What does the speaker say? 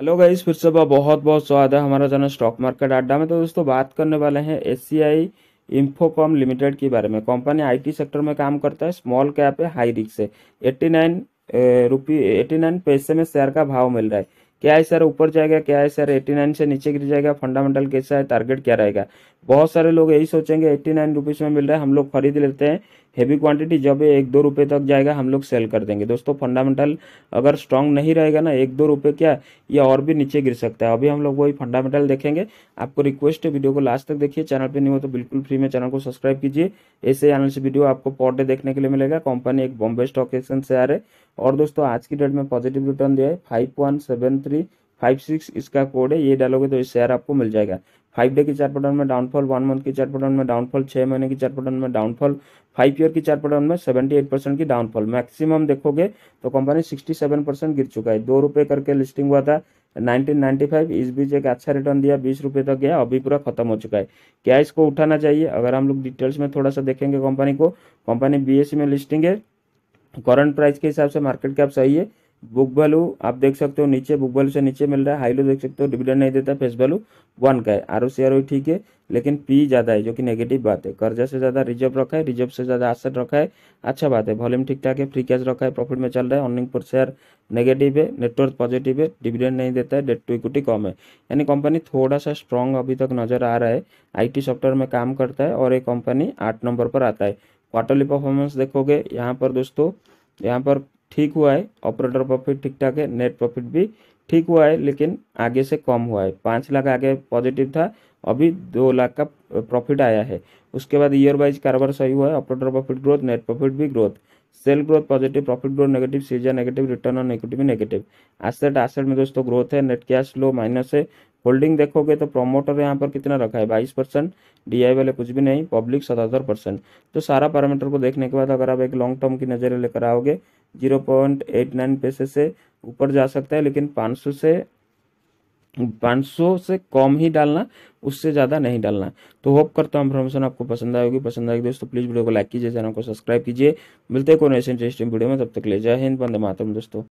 hello guys फिर से बहुत बहुत स्वागत है हमारा जाना स्टॉक मार्केट अड्डा में तो दोस्तों बात करने वाले हैं S C I Infocom limited के बारे में कंपनी आईटी सेक्टर में काम करता है स्मॉल कैप है हाई रिक्स है eighty nine rupee eighty nine पैसे में शेयर का भाव मिल रहा है क्या है सर ऊपर जाएगा क्या है सर एट्टी नाइन से नीचे गिर जाएगा फंडामेंटल कैसा है टारगेट क्या रहेगा बहुत सारे लोग यही सोचेंगे एट्टी नाइन रुपीज़ में मिल रहा है हम लोग खरीद लेते हैं हैवी क्वांटिटी जब एक दो रुपये तक जाएगा हम लोग सेल कर देंगे दोस्तों फंडामेंटल अगर स्ट्रांग नहीं रहेगा ना एक दो रुपये क्या ये और भी नीचे गिर सकता है अभी हम लोग वही फंडामेंटल देखेंगे आपको रिक्वेस्ट है वीडियो को लास्ट तक देखिए चैनल पर नहीं हो तो बिल्कुल फ्री में चैनल को सब्सक्राइब कीजिए ऐसे चैनल से वीडियो आपको पर डे देखने के लिए मिलेगा कंपनी एक बॉम्बे स्टॉक एक्सचेंज से आ रहे और दोस्तों आज की डेट में पॉजिटिव रिटर्न दिया है फाइव वन सेवन थ्री होगी फाइव सिक्स इसका कोड है ये डालोगे तो ये शेयर आपको मिल जाएगा फाइव डे की चार पटन में डाउनफॉल वन मंथ की चार पटन में डाउनफॉल छः महीने की चार पटन में डाउनफॉल फाइव ईयर की चार पटन में सेवेंटी एट परसेंट की डाउनफॉल मैक्सिमम देखोगे तो कंपनी सिक्सटी सेवन परसेंट गिर चुका है दो रुपये करके लिस्टिंग हुआ था नाइनटीन फाइव इस बीच एक अच्छा रिटर्न दिया बीस रुपये तक गया अभी पूरा खत्म हो चुका है क्या इसको उठाना चाहिए अगर हम लोग डिटेल्स में थोड़ा सा देखेंगे कंपनी को कंपनी बी में लिस्टिंग है करंट प्राइस के हिसाब से मार्केट कैप सही है बुक वैल्यू आप देख सकते हो नीचे बुक वैल्यू से नीचे मिल रहा है हाई लो देख सकते हो डिविडेंड नहीं देता फेस वैल्यू वन का है R O C R O ठीक है लेकिन पी ज़्यादा है जो कि नेगेटिव बात है कर्जा से ज़्यादा रिजर्व रखा है रिजर्व से ज़्यादा आसर रखा है अच्छा बात है वॉल्यूम ठीक ठाक है फ्री कैश रखा है प्रॉफिट में चल रहा है अर्निंग पर शेयर नेगेटिव है नेटवर्क पॉजिटिव है डिविडेंड नहीं देता है डेट टू इक्विटी कम है यानी कंपनी थोड़ा सा स्ट्रॉन्ग अभी तक नज़र आ रहा है टी सॉफ्टवेयर में काम करता है और ये कंपनी आठ नंबर पर आता है क्वार्टरली परफॉर्मेंस देखोगे यहाँ पर दोस्तों यहाँ पर ठीक हुआ है ऑपरेटर प्रॉफिट ठीक ठाक है नेट प्रॉफिट भी ठीक हुआ है लेकिन आगे से कम हुआ है पाँच लाख आगे पॉजिटिव था अभी दो लाख का प्रॉफिट आया है उसके बाद ईयर वाइज कारोबार सही हुआ है operator profit growth net profit भी growth sale growth positive profit growth negative सीजा नेगेटिव रिटर्न और नेगेटिव भी नेगेटिव एसेट एसेट में दोस्तों ग्रोथ है नेट कैश लो माइनस है होल्डिंग देखोगे तो प्रोमोटर यहाँ पर कितना रखा है बाईस परसेंट डी वाले कुछ भी नहीं पब्लिक सतहत्तर परसेंट तो सारा पैरामीटर को देखने के बाद अगर आप एक लॉन्ग टर्म की नज़र लेकर आओगे जीरो पॉइंट एट नाइन पैसे से ऊपर जा सकता है लेकिन पाँच सौ से 500 से कम ही डालना उससे ज़्यादा नहीं डालना तो होप करता हूँ इन्फॉर्मेशन आपको पसंद आएगी पसंद आएगी दोस्तों प्लीज़ वीडियो को लाइक कीजिए चैनल को सब्सक्राइब कीजिए मिलते हैं कोई ऐसे इंटरेस्टिंग वीडियो में तब तक ले जय हिंद बंदे मातम दोस्तों